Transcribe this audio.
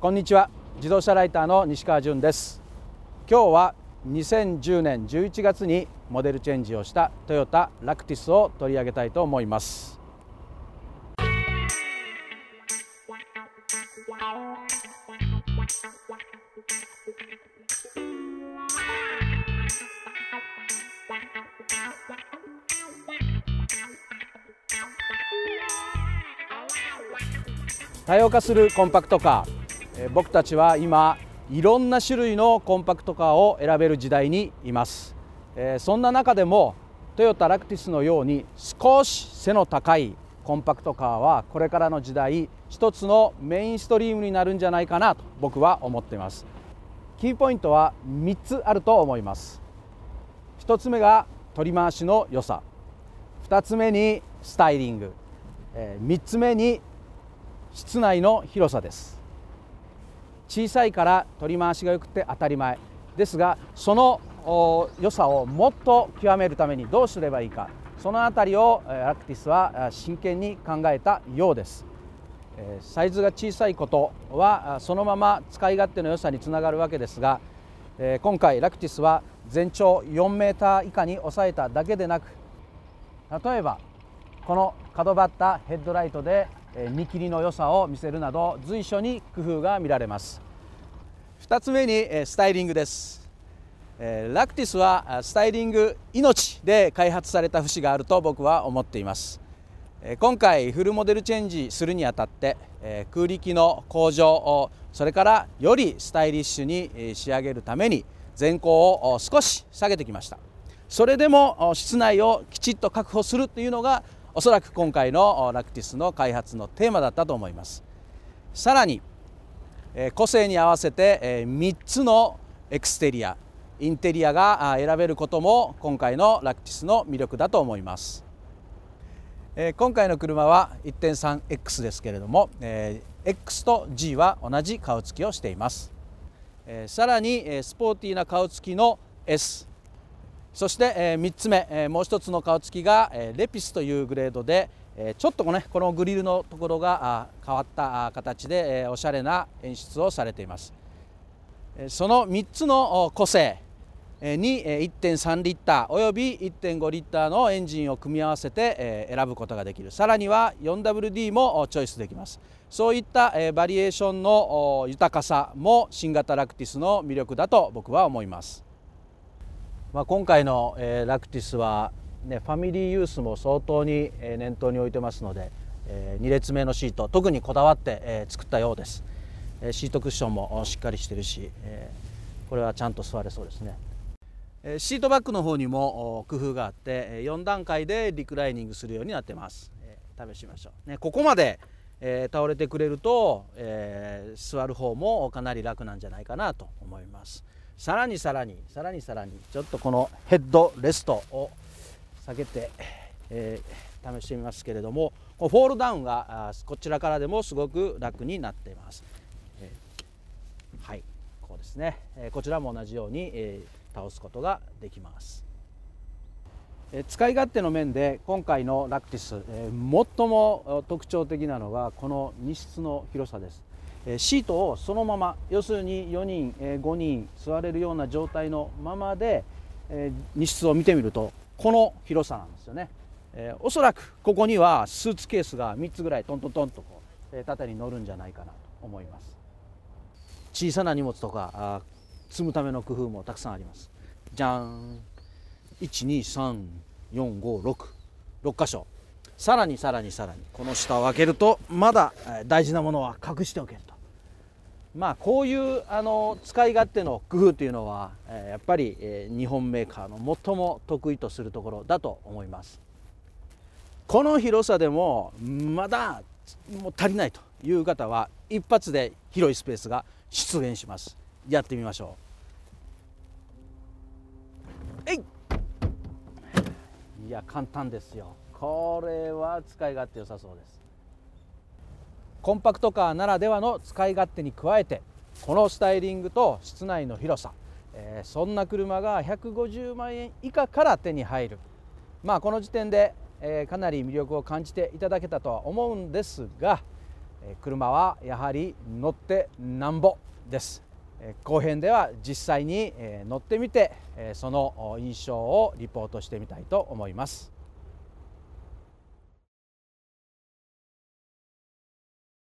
こんにちは自動車ライターの西川潤です今日は2010年11月にモデルチェンジをしたトヨタラクティスを取り上げたいと思います多様化するコンパクトカー僕たちは今いろんな種類のコンパクトカーを選べる時代にいますそんな中でもトヨタラクティスのように少し背の高いコンパクトカーはこれからの時代一つのメインストリームになるんじゃないかなと僕は思っていますキーポイントは3つあると思います1つ目が取り回しの良さ2つ目にスタイリング3つ目に室内の広さです小さいから取り回しがよくて当たり前ですがその良さをもっと極めるためにどうすればいいかその辺りをラクティスは真剣に考えたようですサイズが小さいことはそのまま使い勝手の良さにつながるわけですが今回ラクティスは全長4ー以下に抑えただけでなく例えばこの角張ったヘッドライトで見切りの良さを見せるなど随所に工夫が見られます2つ目にスタイリングですラクティスはスタイリング命で開発された節があると僕は思っています今回フルモデルチェンジするにあたって空力の向上それからよりスタイリッシュに仕上げるために全高を少し下げてきましたそれでも室内をきちっと確保するというのがおそらく今回のラクティスの開発のテーマだったと思いますさらに個性に合わせて3つのエクステリアインテリアが選べることも今回のラクティスの魅力だと思います今回の車は 1.3X ですけれども X と G は同じ顔つきをしていますさらにスポーティーな顔つきの S そして、え3つ目、もう1つの顔つきが、レピスというグレードで、ちょっとね、このグリルのところが変わった形で、おしゃれな演出をされていますその3つの個性に1.3リッターおよび1.5リッターのエンジンを組み合わせて選ぶことができるさらには 4WD もチョイスできますそういったバリエーションの豊かさも新型ラクティスの魅力だと僕は思いますまあ、今回の、えー、ラクティスは、ね、ファミリーユースも相当に、えー、念頭に置いてますので、えー、2列目のシート特にこだわって、えー、作ったようです、えー、シートクッションもしっかりしてるし、えー、これはちゃんと座れそうですね、えー、シートバックの方にも工夫があって4段階でリクライニングするようになってます、えー、試しましょう、ね、ここまで、えー、倒れてくれると、えー、座る方もかなり楽なんじゃないかなと思いますさらにさらにさらにさらにちょっとこのヘッドレストを下げて、えー、試してみますけれどもフォールダウンがこちらからでもすごく楽になっています、えー、はいこうですね、えー、こちらも同じように、え倒すことができます使い勝手の面で今回のラクティス最も特徴的なのがこの荷室の広さですシートをそのまま要するに4人5人座れるような状態のままで荷室を見てみるとこの広さなんですよねおそらくここにはスーツケースが3つぐらいトントントンとこう縦に乗るんじゃないかなと思います小さな荷物とか積むための工夫もたくさんありますじゃん1 2 3 4 5 6箇所さらにさらにさらにこの下を開けるとまだ大事なものは隠しておけるとまあこういうあの使い勝手の工夫というのはやっぱり日本メーカーの最も得意とするところだと思いますこの広さでもまだもう足りないという方は一発で広いスペースが出現しますやってみましょういや簡単ですよこれは使い勝手良さそうですコンパクトカーならではの使い勝手に加えてこのスタイリングと室内の広さ、えー、そんな車が150万円以下から手に入るまあこの時点で、えー、かなり魅力を感じていただけたとは思うんですが、えー、車はやはり乗ってなんぼです後編では実際に乗ってみてその印象をリポートしてみたいと思います。